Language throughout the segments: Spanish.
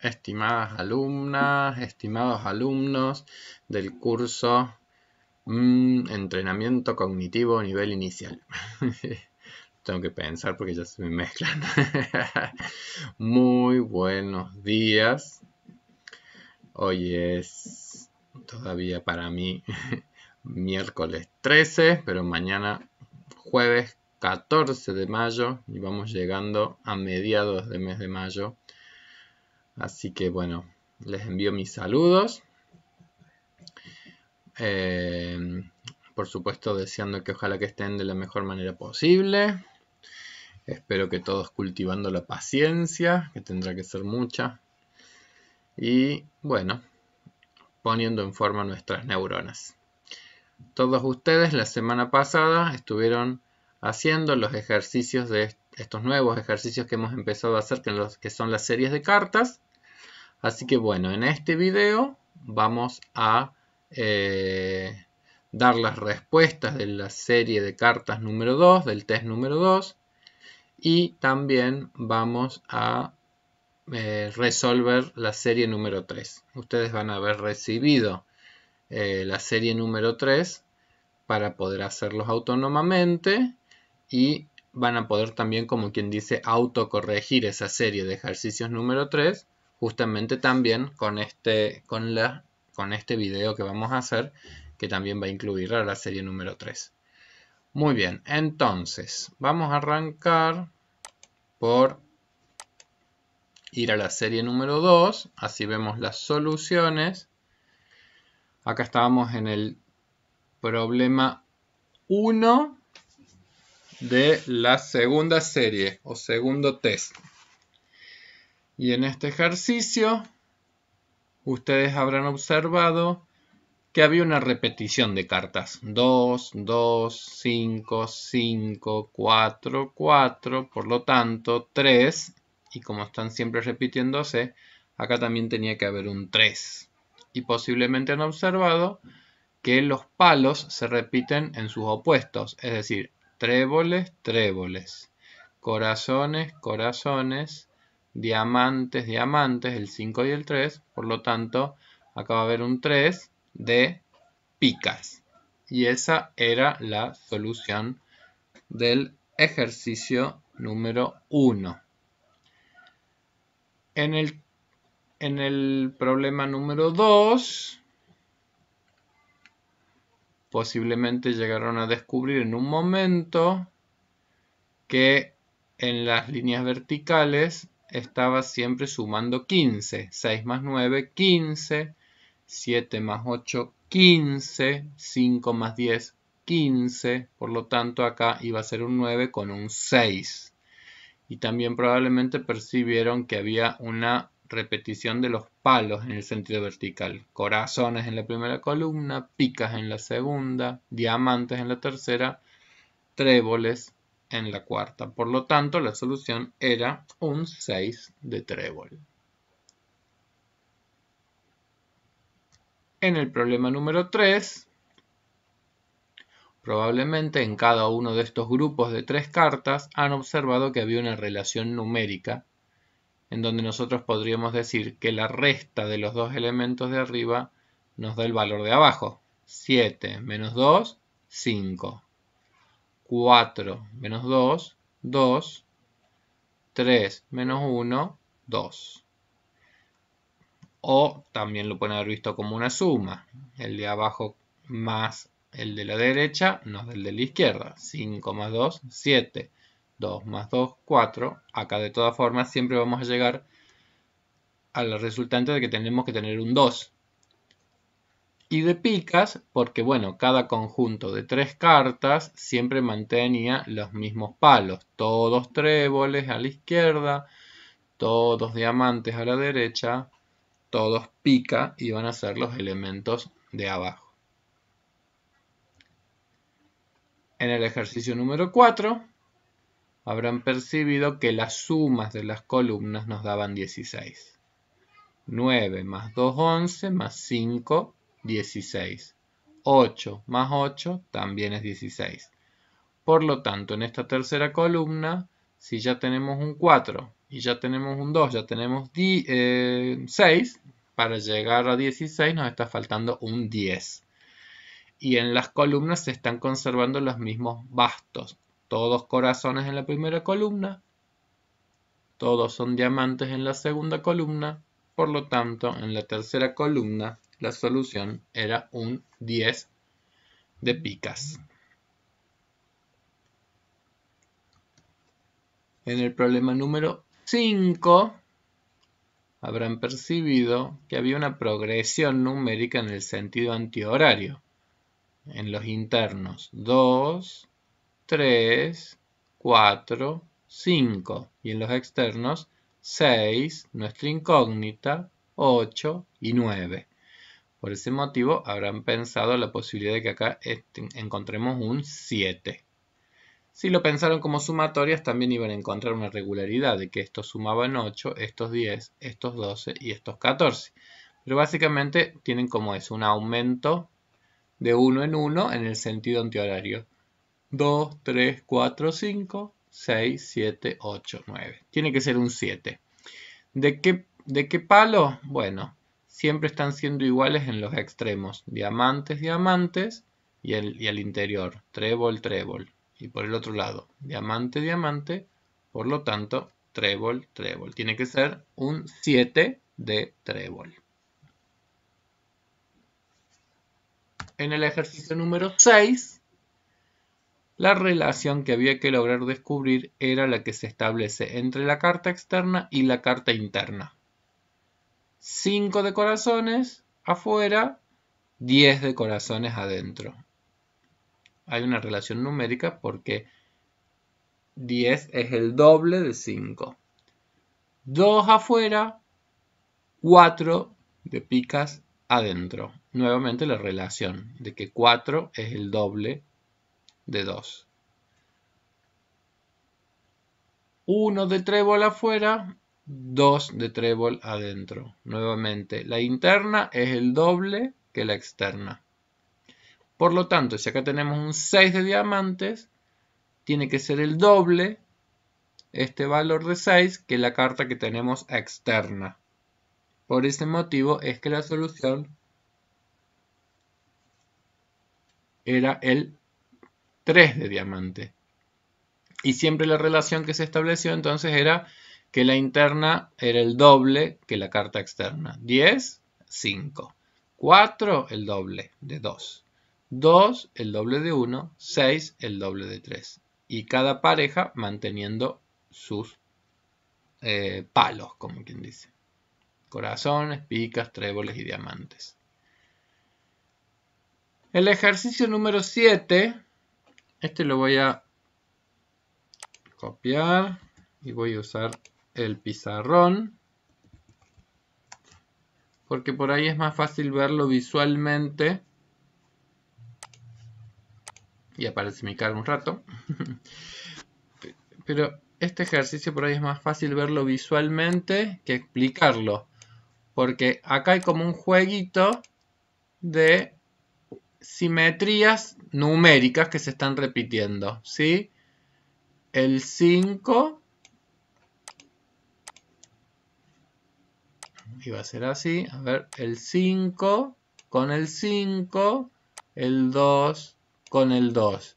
estimadas alumnas, estimados alumnos del curso mm, Entrenamiento Cognitivo Nivel Inicial. Tengo que pensar porque ya se me mezclan. Muy buenos días. Hoy es todavía para mí miércoles 13, pero mañana jueves 14 de mayo y vamos llegando a mediados de mes de mayo Así que bueno, les envío mis saludos. Eh, por supuesto deseando que ojalá que estén de la mejor manera posible. Espero que todos cultivando la paciencia, que tendrá que ser mucha. Y bueno, poniendo en forma nuestras neuronas. Todos ustedes la semana pasada estuvieron haciendo los ejercicios de estos nuevos ejercicios que hemos empezado a hacer, que son las series de cartas. Así que bueno, en este video vamos a eh, dar las respuestas de la serie de cartas número 2, del test número 2, y también vamos a eh, resolver la serie número 3. Ustedes van a haber recibido eh, la serie número 3 para poder hacerlos autónomamente y van a poder también, como quien dice, autocorregir esa serie de ejercicios número 3 justamente también con este, con la, con este video que vamos a hacer, que también va a incluir a la serie número 3. Muy bien, entonces vamos a arrancar por ir a la serie número 2, así vemos las soluciones. Acá estábamos en el problema 1 de la segunda serie o segundo test. Y en este ejercicio, ustedes habrán observado que había una repetición de cartas. 2, 2, 5, 5, 4, 4, por lo tanto 3. Y como están siempre repitiéndose, acá también tenía que haber un 3. Y posiblemente han observado que los palos se repiten en sus opuestos, es decir, tréboles, tréboles, corazones, corazones, diamantes, diamantes, el 5 y el 3. Por lo tanto, acá va a haber un 3 de picas. Y esa era la solución del ejercicio número 1. En el, en el problema número 2, posiblemente llegaron a descubrir en un momento que en las líneas verticales estaba siempre sumando 15. 6 más 9, 15. 7 más 8, 15. 5 más 10, 15. Por lo tanto, acá iba a ser un 9 con un 6. Y también probablemente percibieron que había una repetición de los palos en el sentido vertical. Corazones en la primera columna, picas en la segunda, diamantes en la tercera, tréboles en la cuarta. Por lo tanto, la solución era un 6 de trébol. En el problema número 3, probablemente en cada uno de estos grupos de tres cartas han observado que había una relación numérica, en donde nosotros podríamos decir que la resta de los dos elementos de arriba nos da el valor de abajo. 7 menos 2, 5. 4 menos 2, 2, 3 menos 1, 2. O también lo pueden haber visto como una suma, el de abajo más el de la derecha nos da el de la izquierda, 5 más 2, 7, 2 más 2, 4. Acá de todas formas siempre vamos a llegar a resultante de que tenemos que tener un 2 y de picas porque, bueno, cada conjunto de tres cartas siempre mantenía los mismos palos. Todos tréboles a la izquierda, todos diamantes a la derecha, todos pica y van a ser los elementos de abajo. En el ejercicio número 4 habrán percibido que las sumas de las columnas nos daban 16. 9 más 2, 11, más 5, 16. 8 más 8 también es 16. Por lo tanto, en esta tercera columna, si ya tenemos un 4 y ya tenemos un 2, ya tenemos 6, eh, para llegar a 16 nos está faltando un 10. Y en las columnas se están conservando los mismos bastos. Todos corazones en la primera columna, todos son diamantes en la segunda columna, por lo tanto, en la tercera columna la solución era un 10 de picas. En el problema número 5 habrán percibido que había una progresión numérica en el sentido antihorario, en los internos 2, 3, 4, 5 y en los externos 6, nuestra incógnita, 8 y 9. Por ese motivo habrán pensado la posibilidad de que acá este, encontremos un 7. Si lo pensaron como sumatorias, también iban a encontrar una regularidad de que estos sumaban 8, estos 10, estos 12 y estos 14. Pero básicamente tienen como es un aumento de 1 en 1 en el sentido antihorario. 2, 3, 4, 5, 6, 7, 8, 9. Tiene que ser un 7. ¿De ¿De qué palo? Bueno, siempre están siendo iguales en los extremos. Diamantes, diamantes y al y interior. Trébol, trébol. Y por el otro lado, diamante, diamante. Por lo tanto, trébol, trébol. Tiene que ser un 7 de trébol. En el ejercicio número 6, la relación que había que lograr descubrir era la que se establece entre la carta externa y la carta interna. 5 de corazones afuera, 10 de corazones adentro. Hay una relación numérica porque 10 es el doble de 5. 2 afuera, 4 de picas adentro. Nuevamente la relación de que 4 es el doble de 2. 1 de trébol afuera, 2 de trébol adentro. Nuevamente, la interna es el doble que la externa. Por lo tanto, si acá tenemos un 6 de diamantes, tiene que ser el doble este valor de 6 que la carta que tenemos externa. Por ese motivo es que la solución era el 3 de diamante. Y siempre la relación que se estableció entonces era que la interna era el doble que la carta externa. 10, 5. 4, el doble de 2. 2, el doble de 1. 6, el doble de 3. Y cada pareja manteniendo sus eh, palos, como quien dice. Corazones, picas, tréboles y diamantes. El ejercicio número 7, este lo voy a copiar y voy a usar el pizarrón, porque por ahí es más fácil verlo visualmente. Y aparece mi cara un rato. Pero este ejercicio por ahí es más fácil verlo visualmente que explicarlo. Porque acá hay como un jueguito de simetrías numéricas que se están repitiendo. ¿sí? El 5 y va a ser así, a ver, el 5 con el 5, el 2 con el 2,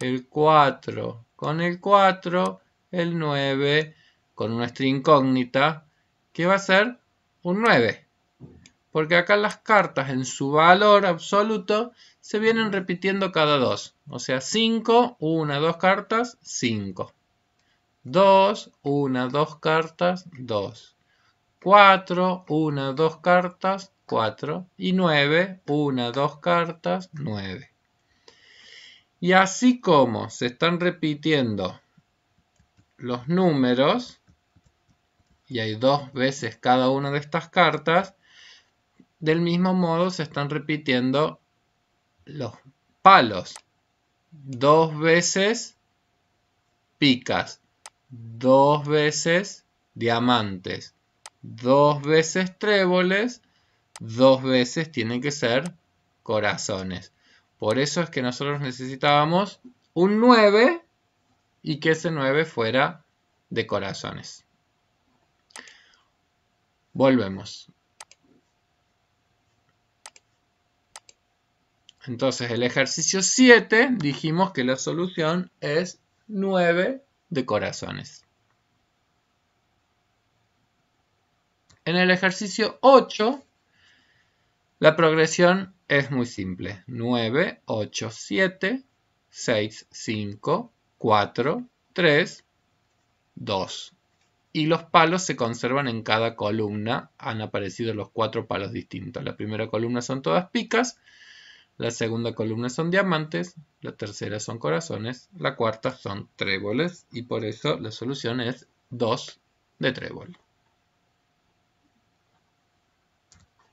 el 4 con el 4, el 9 con nuestra incógnita, que va a ser un 9. Porque acá las cartas en su valor absoluto se vienen repitiendo cada 2. O sea, 5, 1, 2 cartas, 5. 2, 1, 2 cartas, 2. 4, 1, 2 cartas, 4. Y 9, 1, 2 cartas, 9. Y así como se están repitiendo los números, y hay dos veces cada una de estas cartas, del mismo modo se están repitiendo los palos. Dos veces picas, dos veces diamantes, dos veces tréboles, dos veces tienen que ser corazones. Por eso es que nosotros necesitábamos un 9 y que ese 9 fuera de corazones. Volvemos. Entonces el ejercicio 7 dijimos que la solución es 9 de corazones. En el ejercicio 8, la progresión es muy simple. 9, 8, 7, 6, 5, 4, 3, 2. Y los palos se conservan en cada columna. Han aparecido los cuatro palos distintos. La primera columna son todas picas. La segunda columna son diamantes, la tercera son corazones, la cuarta son tréboles y por eso la solución es 2 de trébol.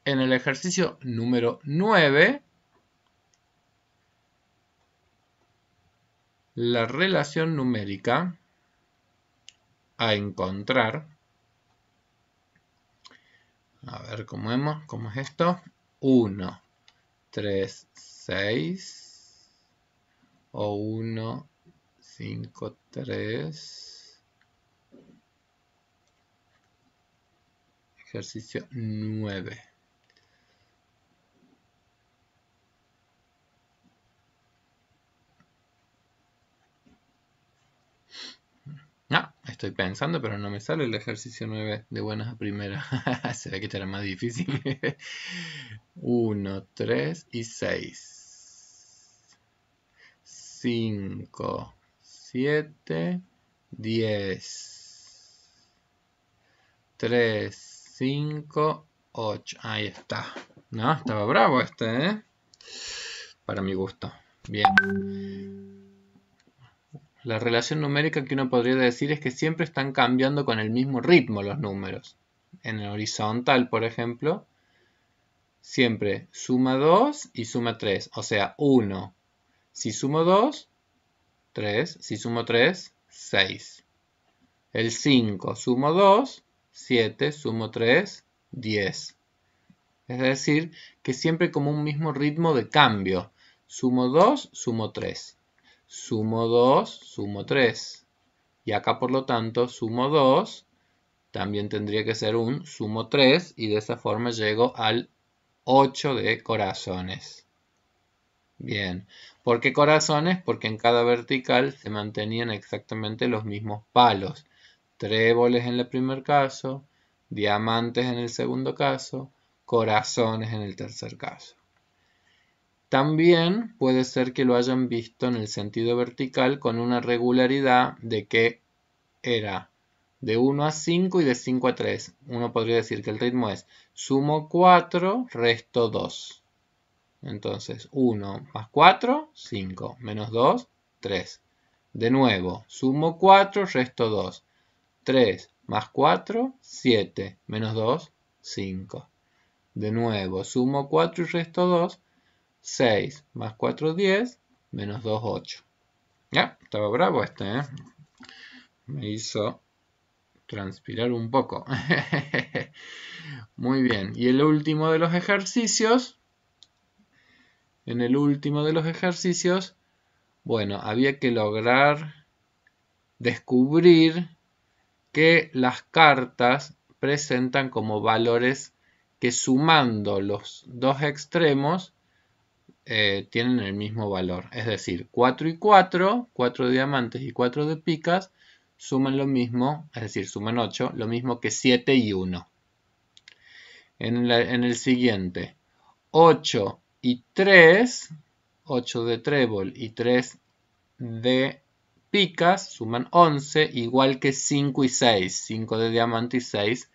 en el ejercicio número 9 la relación numérica a encontrar. A ver cómo vemos, cómo es esto. 1, 3, 6 o 1, 5, 3. Ejercicio 9. No, estoy pensando, pero no me sale el ejercicio 9 de buenas a primeras. ve que este era más difícil. 1, 3 y 6. 5, 7, 10. 3, 5, 8. Ahí está. No, estaba bravo este, ¿eh? Para mi gusto. Bien. La relación numérica que uno podría decir es que siempre están cambiando con el mismo ritmo los números. En el horizontal, por ejemplo, siempre suma 2 y suma 3, o sea, 1. Si sumo 2, 3. Si sumo 3, 6. El 5, sumo 2, 7, sumo 3, 10. Es decir, que siempre como un mismo ritmo de cambio. Sumo 2, sumo 3 sumo 2, sumo 3. Y acá, por lo tanto, sumo 2 también tendría que ser un sumo 3 y de esa forma llego al 8 de corazones. Bien, ¿por qué corazones? Porque en cada vertical se mantenían exactamente los mismos palos. Tréboles en el primer caso, diamantes en el segundo caso, corazones en el tercer caso. También puede ser que lo hayan visto en el sentido vertical con una regularidad de que era de 1 a 5 y de 5 a 3. Uno podría decir que el ritmo es sumo 4, resto 2. Entonces 1 más 4, 5, menos 2, 3. De nuevo, sumo 4, resto 2. 3 más 4, 7, menos 2, 5. De nuevo, sumo 4 y resto 2. 6 más 4, 10, menos 2, 8. Ya, estaba bravo este, ¿eh? Me hizo transpirar un poco. Muy bien, y el último de los ejercicios, en el último de los ejercicios, bueno, había que lograr descubrir que las cartas presentan como valores que sumando los dos extremos eh, tienen el mismo valor. Es decir, 4 y 4, 4 de diamantes y 4 de picas, suman lo mismo, es decir, suman 8, lo mismo que 7 y 1. En, en el siguiente, 8 y 3, 8 de trébol y 3 de picas, suman 11, igual que 5 y 6, 5 de diamante y 6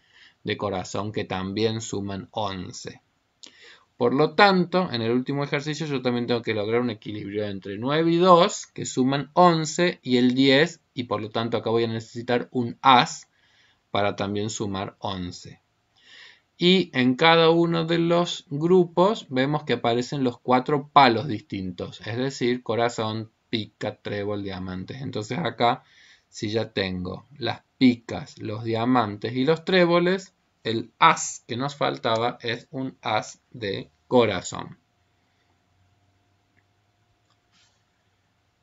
de corazón, que también suman 11. Por lo tanto, en el último ejercicio yo también tengo que lograr un equilibrio entre 9 y 2, que suman 11, y el 10, y por lo tanto acá voy a necesitar un as para también sumar 11. Y en cada uno de los grupos vemos que aparecen los cuatro palos distintos, es decir, corazón, pica, trébol, diamantes. Entonces acá, si ya tengo las picas, los diamantes y los tréboles, el as que nos faltaba es un as de corazón.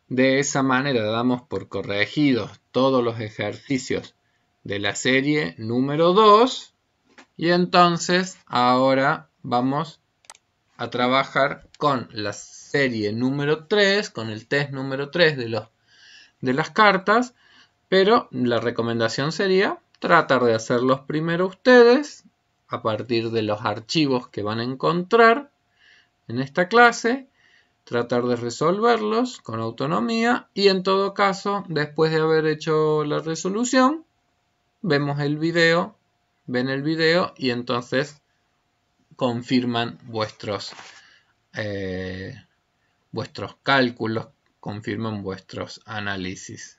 De esa manera damos por corregidos todos los ejercicios de la serie número 2 y entonces ahora vamos a trabajar con la serie número 3, con el test número 3 de, de las cartas, pero la recomendación sería tratar de hacerlos primero ustedes a partir de los archivos que van a encontrar en esta clase, tratar de resolverlos con autonomía y en todo caso, después de haber hecho la resolución, vemos el video, ven el video y entonces confirman vuestros, eh, vuestros cálculos, confirman vuestros análisis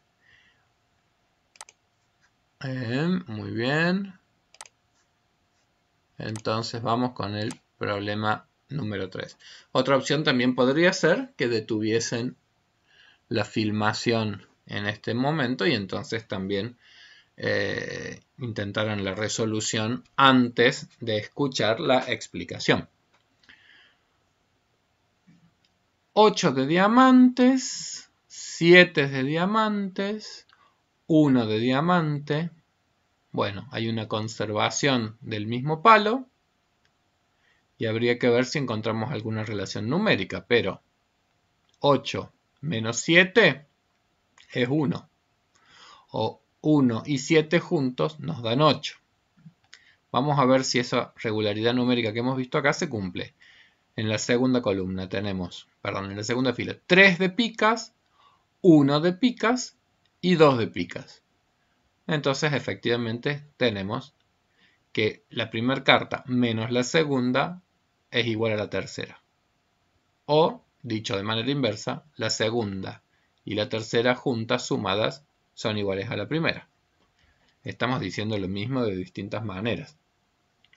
muy bien. Entonces vamos con el problema número 3. Otra opción también podría ser que detuviesen la filmación en este momento y entonces también eh, intentaran la resolución antes de escuchar la explicación. 8 de diamantes, 7 de diamantes, 1 de diamante. Bueno, hay una conservación del mismo palo. Y habría que ver si encontramos alguna relación numérica, pero 8 menos 7 es 1. O 1 y 7 juntos nos dan 8. Vamos a ver si esa regularidad numérica que hemos visto acá se cumple. En la segunda columna tenemos, perdón, en la segunda fila, 3 de picas, 1 de picas y 2 de picas. Entonces efectivamente tenemos que la primera carta menos la segunda es igual a la tercera. O, dicho de manera inversa, la segunda y la tercera juntas sumadas son iguales a la primera. Estamos diciendo lo mismo de distintas maneras.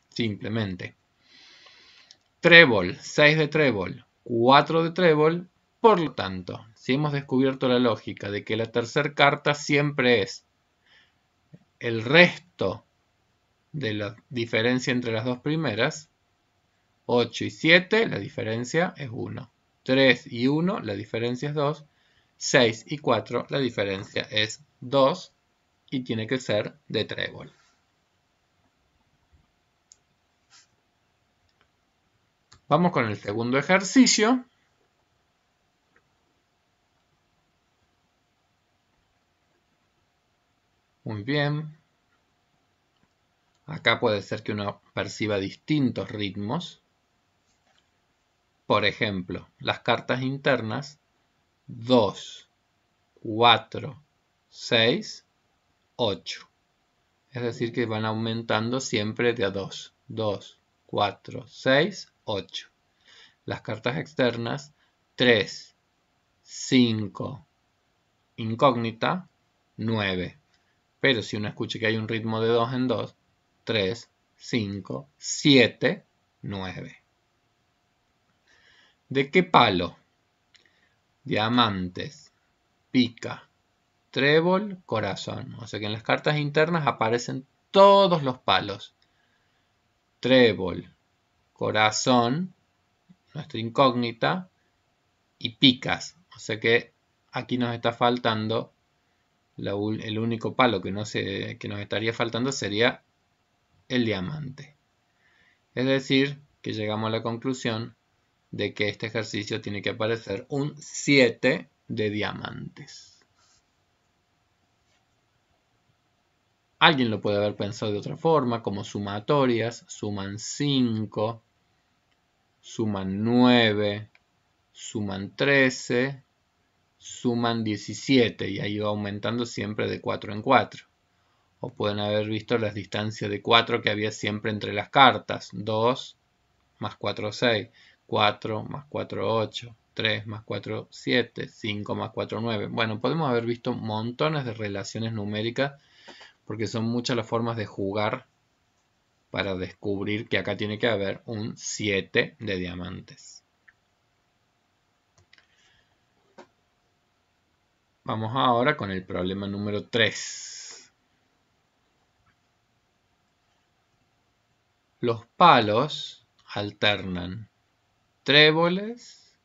Simplemente. Trébol, 6 de trébol, 4 de trébol, por lo tanto, si hemos descubierto la lógica de que la tercera carta siempre es el resto de la diferencia entre las dos primeras, 8 y 7, la diferencia es 1. 3 y 1, la diferencia es 2. 6 y 4, la diferencia es 2 y tiene que ser de trébol. Vamos con el segundo ejercicio. Muy bien. Acá puede ser que uno perciba distintos ritmos. Por ejemplo, las cartas internas 2, 4, 6, 8. Es decir, que van aumentando siempre de a 2. 2, 4, 6, 8. Las cartas externas 3, 5, incógnita, 9. Pero si uno escucha que hay un ritmo de 2 en 2, 3, 5, 7, 9. ¿De qué palo? Diamantes, pica, trébol, corazón. O sea que en las cartas internas aparecen todos los palos. Trébol, corazón, nuestra incógnita, y picas. O sea que aquí nos está faltando el único palo que, que nos estaría faltando sería el diamante. Es decir, que llegamos a la conclusión de que este ejercicio tiene que aparecer un 7 de diamantes. Alguien lo puede haber pensado de otra forma, como sumatorias, suman 5, suman 9, suman 13 suman 17 y ahí va aumentando siempre de 4 en 4. O pueden haber visto las distancias de 4 que había siempre entre las cartas. 2 más 4, 6. 4 más 4, 8. 3 más 4, 7. 5 más 4, 9. Bueno, podemos haber visto montones de relaciones numéricas porque son muchas las formas de jugar para descubrir que acá tiene que haber un 7 de diamantes. Vamos ahora con el problema número 3. Los palos alternan tréboles,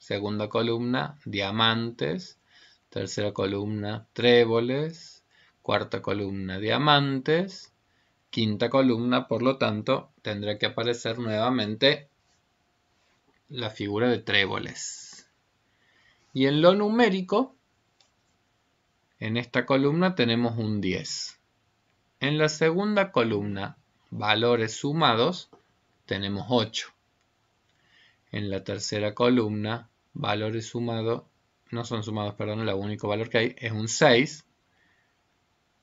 segunda columna, diamantes, tercera columna, tréboles, cuarta columna, diamantes, quinta columna, por lo tanto, tendrá que aparecer nuevamente la figura de tréboles. Y en lo numérico, en esta columna tenemos un 10. En la segunda columna, valores sumados, tenemos 8. En la tercera columna, valores sumados, no son sumados, perdón, el único valor que hay es un 6.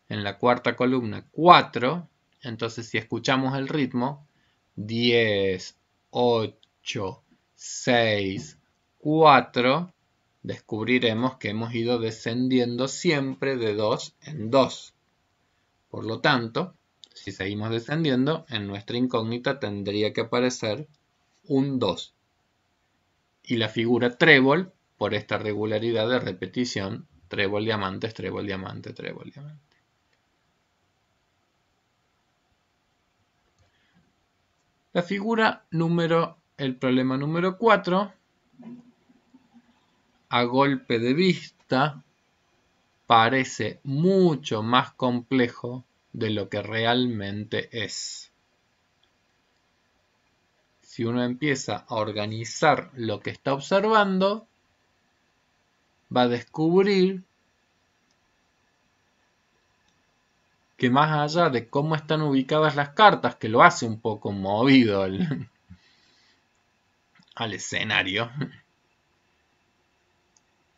En la cuarta columna, 4. Entonces, si escuchamos el ritmo, 10, 8, 6, 4, descubriremos que hemos ido descendiendo siempre de 2 en 2. Por lo tanto, si seguimos descendiendo, en nuestra incógnita tendría que aparecer un 2. Y la figura trébol, por esta regularidad de repetición, trébol diamantes, trébol diamante, trébol diamante. La figura número, el problema número 4 a golpe de vista parece mucho más complejo de lo que realmente es. Si uno empieza a organizar lo que está observando, va a descubrir que más allá de cómo están ubicadas las cartas, que lo hace un poco movido al escenario,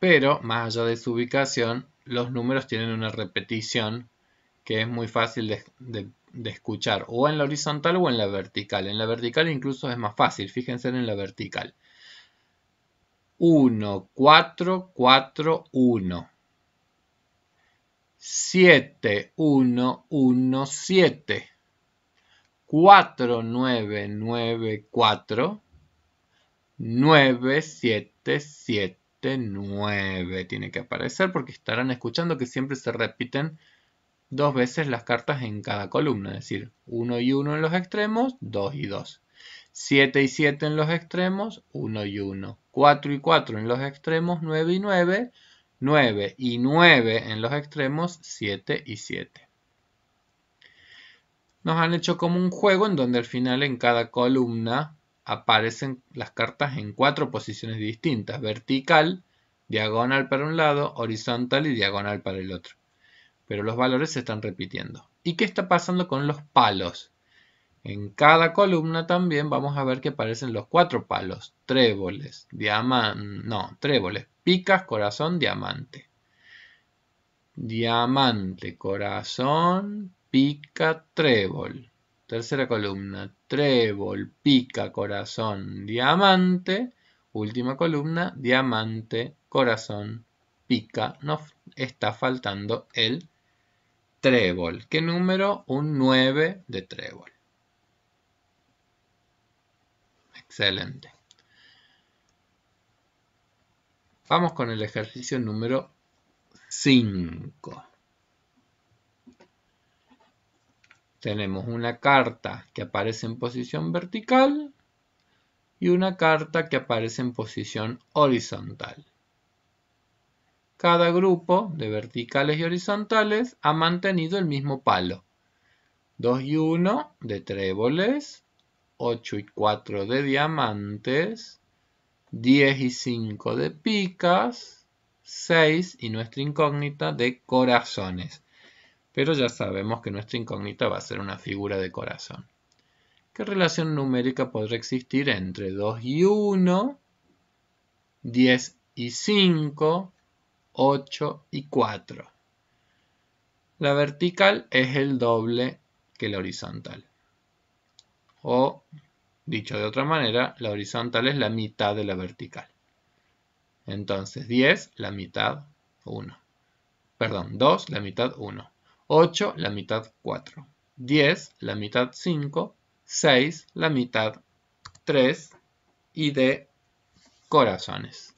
pero más allá de su ubicación, los números tienen una repetición que es muy fácil de, escuchar, o en la horizontal o en la vertical. En la vertical incluso es más fácil, fíjense en la vertical. 1, 4, 4, 1. 7, 1, 1, 7. 4, 9, 9, 4. 9, 7, 7. 9 tiene que aparecer porque estarán escuchando que siempre se repiten dos veces las cartas en cada columna, es decir, 1 y 1 en los extremos, 2 y 2. 7 y 7 en los extremos, 1 y 1. 4 y 4 en los extremos, 9 y 9. 9 y 9 en los extremos, 7 y 7. Nos han hecho como un juego en donde al final en cada columna aparecen las cartas en cuatro posiciones distintas, vertical, diagonal para un lado, horizontal y diagonal para el otro. Pero los valores se están repitiendo. ¿Y qué está pasando con los palos? En cada columna también vamos a ver que aparecen los cuatro palos, tréboles, diamante, no, tréboles, picas, corazón, diamante. Diamante, corazón, pica, trébol. Tercera columna, trébol, pica, corazón, diamante. Última columna, diamante, corazón, pica. Nos está faltando el trébol. ¿Qué número? Un 9 de trébol. Excelente. Vamos con el ejercicio número 5. Tenemos una carta que aparece en posición vertical y una carta que aparece en posición horizontal. Cada grupo de verticales y horizontales ha mantenido el mismo palo. 2 y 1 de tréboles, 8 y 4 de diamantes, 10 y 5 de picas, 6 y nuestra incógnita de corazones pero ya sabemos que nuestra incógnita va a ser una figura de corazón. ¿Qué relación numérica podrá existir entre 2 y 1, 10 y 5, 8 y 4? La vertical es el doble que la horizontal. O, dicho de otra manera, la horizontal es la mitad de la vertical. Entonces 10, la mitad 1. Perdón, 2, la mitad 1. 8, la mitad 4. 10, la mitad 5. 6, la mitad 3. Y de corazones.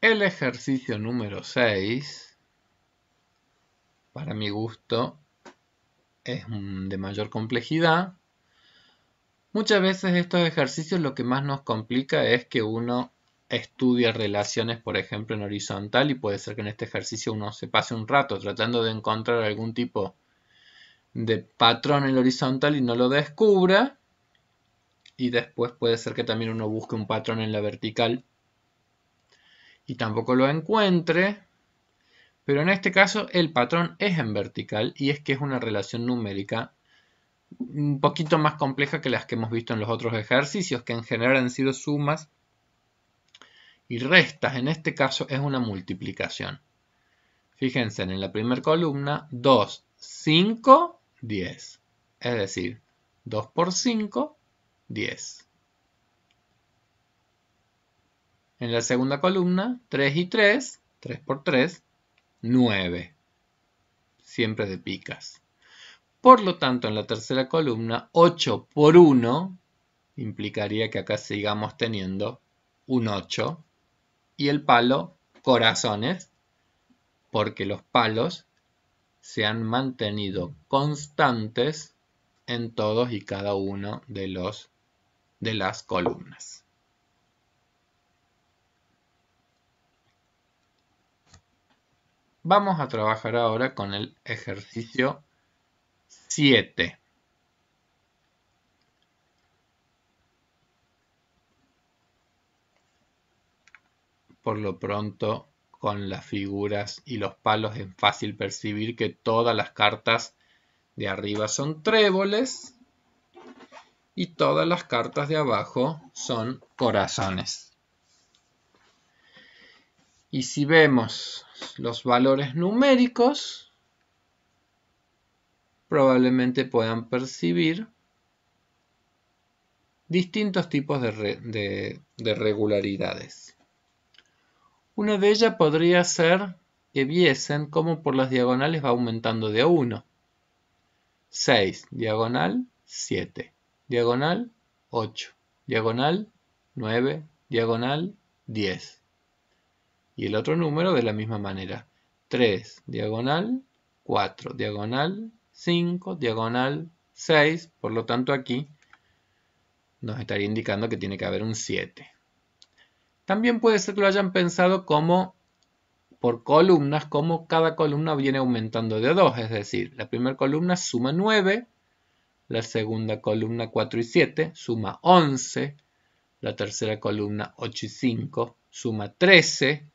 El ejercicio número 6, para mi gusto, es de mayor complejidad Muchas veces estos ejercicios lo que más nos complica es que uno estudia relaciones, por ejemplo, en horizontal y puede ser que en este ejercicio uno se pase un rato tratando de encontrar algún tipo de patrón en horizontal y no lo descubra. Y después puede ser que también uno busque un patrón en la vertical y tampoco lo encuentre. Pero en este caso el patrón es en vertical y es que es una relación numérica un poquito más compleja que las que hemos visto en los otros ejercicios, que en general han sido sumas y restas. En este caso es una multiplicación. Fíjense, en la primera columna, 2, 5, 10. Es decir, 2 por 5, 10. En la segunda columna, 3 y 3, 3 por 3, 9. Siempre de picas. Por lo tanto, en la tercera columna, 8 por 1 implicaría que acá sigamos teniendo un 8 y el palo corazones, porque los palos se han mantenido constantes en todos y cada uno de los de las columnas. Vamos a trabajar ahora con el ejercicio por lo pronto con las figuras y los palos es fácil percibir que todas las cartas de arriba son tréboles y todas las cartas de abajo son corazones. Y si vemos los valores numéricos, probablemente puedan percibir distintos tipos de, regularidades. Una de ellas podría ser que viesen cómo por las diagonales va aumentando de a 1. 6, diagonal 7, diagonal 8, diagonal 9, diagonal 10. Y el otro número de la misma manera. 3, diagonal 4, diagonal 5 diagonal 6, por lo tanto aquí nos estaría indicando que tiene que haber un 7. También puede ser que lo hayan pensado como por columnas, como cada columna viene aumentando de 2, es decir, la primera columna suma 9, la segunda columna 4 y 7 suma 11, la tercera columna 8 y 5 suma 13,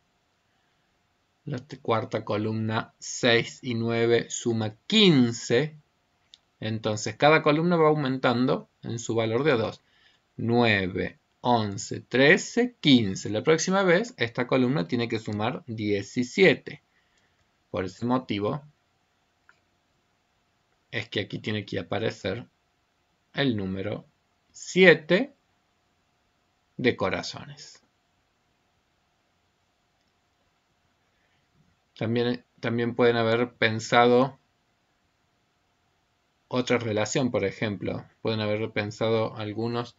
la cuarta columna 6 y 9 suma 15. Entonces cada columna va aumentando en su valor de 2. 9, 11, 13, 15. La próxima vez esta columna tiene que sumar 17. Por ese motivo es que aquí tiene que aparecer el número 7 de corazones. También, pueden haber pensado otra relación, por ejemplo. Pueden haber pensado algunos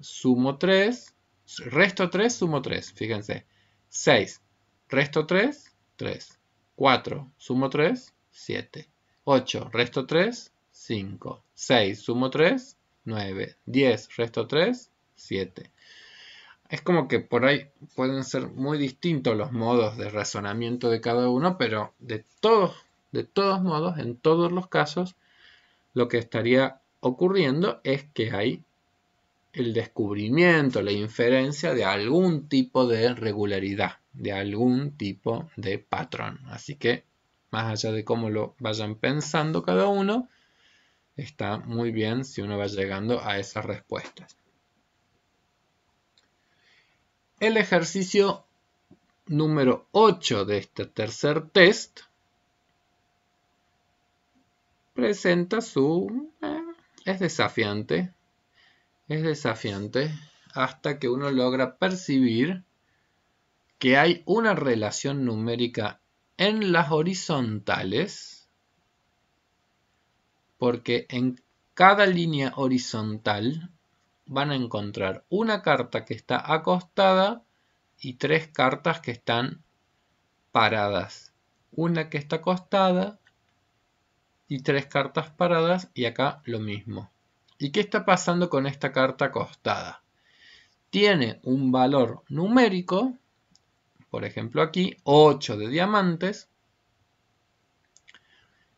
sumo 3, resto 3, sumo 3, fíjense. 6, resto 3, 3. 4, sumo 3, 7. 8, resto 3, 5. 6, sumo 3, 9. 10, resto 3, 7 es como que por ahí pueden ser muy distintos los modos de razonamiento de cada uno, pero de todos, de todos modos, en todos los casos, lo que estaría ocurriendo es que hay el descubrimiento, la inferencia de algún tipo de regularidad, de algún tipo de patrón. Así que, más allá de cómo lo vayan pensando cada uno, está muy bien si uno va llegando a esas respuestas el ejercicio número 8 de este tercer test presenta su... Eh, es desafiante, es desafiante hasta que uno logra percibir que hay una relación numérica en las horizontales, porque en cada línea horizontal van a encontrar una carta que está acostada y tres cartas que están paradas. Una que está acostada y tres cartas paradas y acá lo mismo. ¿Y qué está pasando con esta carta acostada? Tiene un valor numérico, por ejemplo aquí, 8 de diamantes.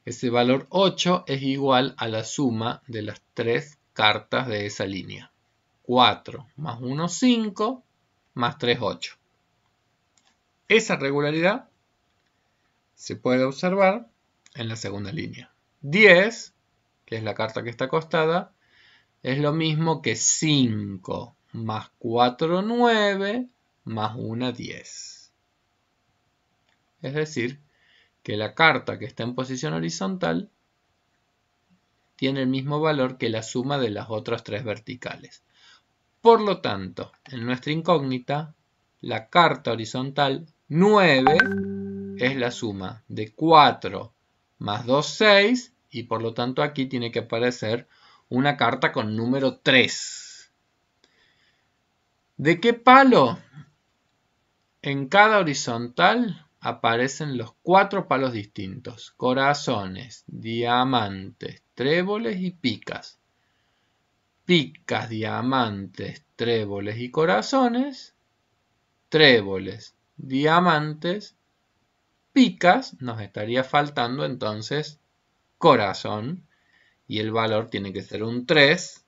Ese valor 8 es igual a la suma de las tres cartas de esa línea. 4 más 1, 5 más 3, 8. Esa regularidad se puede observar en la segunda línea. 10, que es la carta que está acostada, es lo mismo que 5 más 4, 9 más 1, 10. Es decir, que la carta que está en posición horizontal tiene el mismo valor que la suma de las otras tres verticales. Por lo tanto, en nuestra incógnita, la carta horizontal 9 es la suma de 4 más 2, 6 y por lo tanto aquí tiene que aparecer una carta con número 3. ¿De qué palo? En cada horizontal aparecen los cuatro palos distintos, corazones, diamantes, tréboles y picas picas, diamantes, tréboles y corazones, tréboles, diamantes, picas, nos estaría faltando entonces corazón y el valor tiene que ser un 3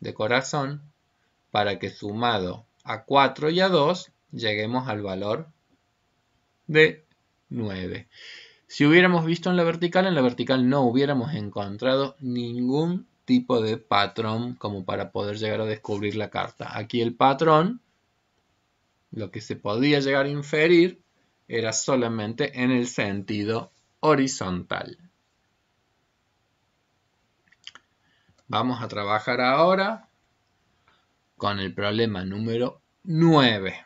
de corazón para que sumado a 4 y a 2 lleguemos al valor de 9. Si hubiéramos visto en la vertical, en la vertical no hubiéramos encontrado ningún tipo de patrón como para poder llegar a descubrir la carta. Aquí el patrón, lo que se podía llegar a inferir, era solamente en el sentido horizontal. Vamos a trabajar ahora con el problema número 9.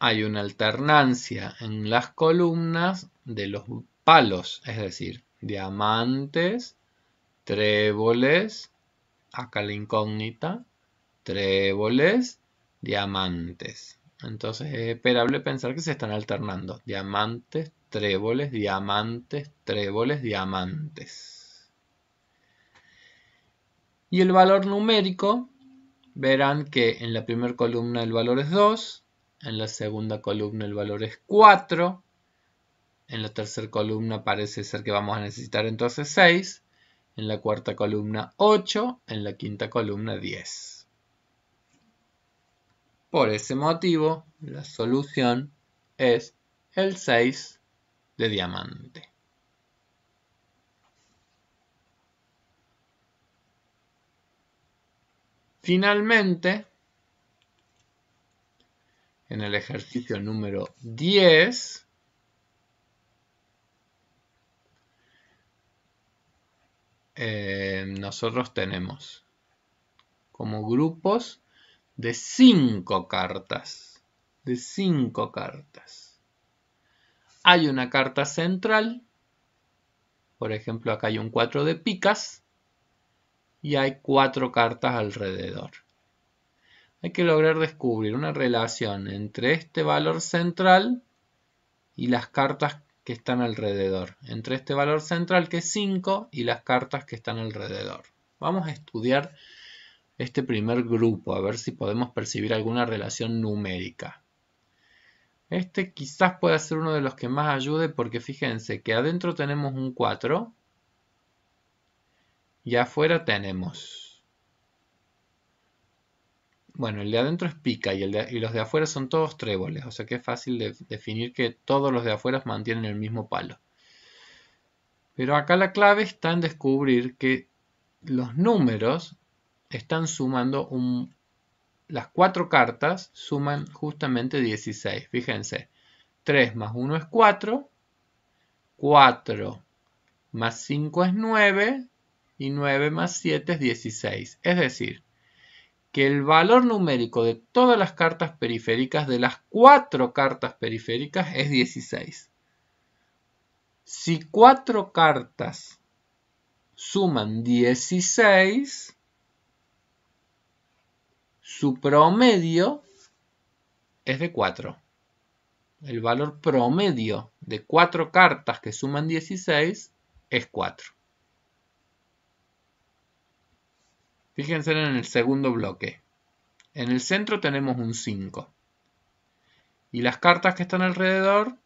Hay una alternancia en las columnas de los palos, es decir, diamantes, tréboles, acá la incógnita, tréboles, diamantes. Entonces es esperable pensar que se están alternando. Diamantes, tréboles, diamantes, tréboles, diamantes. Y el valor numérico, verán que en la primera columna el valor es 2, en la segunda columna el valor es 4, en la tercera columna parece ser que vamos a necesitar entonces 6. En la cuarta columna 8. En la quinta columna 10. Por ese motivo, la solución es el 6 de diamante. Finalmente, en el ejercicio número 10, Eh, nosotros tenemos como grupos de cinco cartas. De cinco cartas. Hay una carta central. Por ejemplo, acá hay un 4 de picas. Y hay cuatro cartas alrededor. Hay que lograr descubrir una relación entre este valor central y las cartas que están alrededor, entre este valor central que es 5 y las cartas que están alrededor. Vamos a estudiar este primer grupo, a ver si podemos percibir alguna relación numérica. Este quizás pueda ser uno de los que más ayude porque fíjense que adentro tenemos un 4 y afuera tenemos bueno, el de adentro es pica y, los de afuera son todos tréboles, o sea que es fácil de, definir que todos los de afuera mantienen el mismo palo. Pero acá la clave está en descubrir que los números están sumando un... Las cuatro cartas suman justamente 16. Fíjense, 3 más 1 es 4, 4 más 5 es 9 y 9 más 7 es 16. Es decir, que el valor numérico de todas las cartas periféricas, de las cuatro cartas periféricas, es 16. Si cuatro cartas suman 16, su promedio es de 4. El valor promedio de cuatro cartas que suman 16 es 4. Fíjense en el segundo bloque. En el centro tenemos un 5. Y las cartas que están alrededor,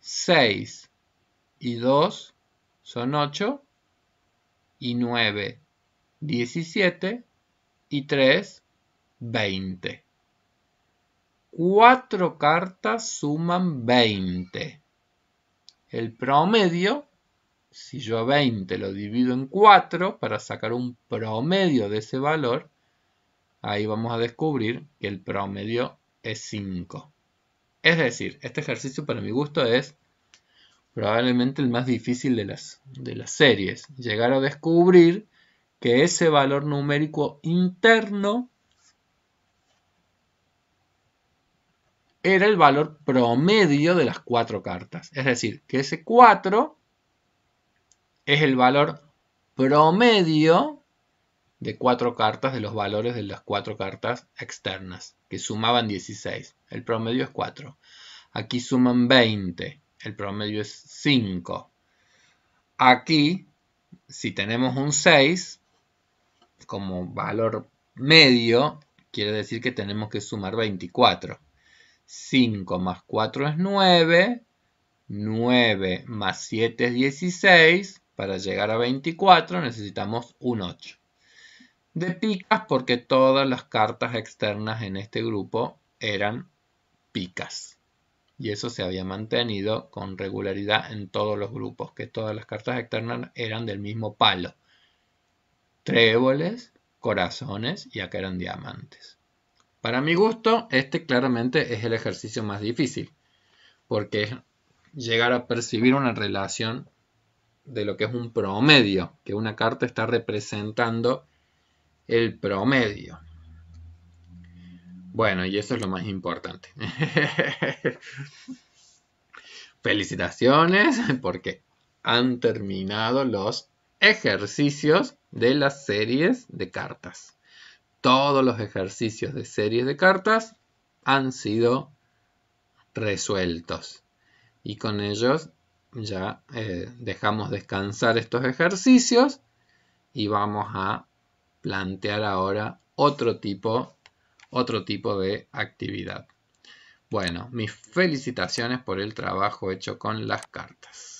6 y 2 son 8 y 9, 17 y 3, 20. Cuatro cartas suman 20. El promedio si yo a 20 lo divido en 4 para sacar un promedio de ese valor, ahí vamos a descubrir que el promedio es 5. Es decir, este ejercicio para mi gusto es probablemente el más difícil de las, de las series. Llegar a descubrir que ese valor numérico interno era el valor promedio de las cuatro cartas. Es decir, que ese 4 es el valor promedio de cuatro cartas, de los valores de las cuatro cartas externas, que sumaban 16. El promedio es 4. Aquí suman 20. El promedio es 5. Aquí, si tenemos un 6 como valor medio, quiere decir que tenemos que sumar 24. 5 más 4 es 9. 9 más 7 es 16. Para llegar a 24 necesitamos un 8. De picas porque todas las cartas externas en este grupo eran picas. Y eso se había mantenido con regularidad en todos los grupos, que todas las cartas externas eran del mismo palo. Tréboles, corazones y acá eran diamantes. Para mi gusto, este claramente es el ejercicio más difícil, porque llegar a percibir una relación de lo que es un promedio, que una carta está representando el promedio. Bueno, y eso es lo más importante. Felicitaciones porque han terminado los ejercicios de las series de cartas. Todos los ejercicios de series de cartas han sido resueltos. Y con ellos ya eh, dejamos descansar estos ejercicios y vamos a plantear ahora otro tipo, otro tipo de actividad. Bueno, mis felicitaciones por el trabajo hecho con las cartas.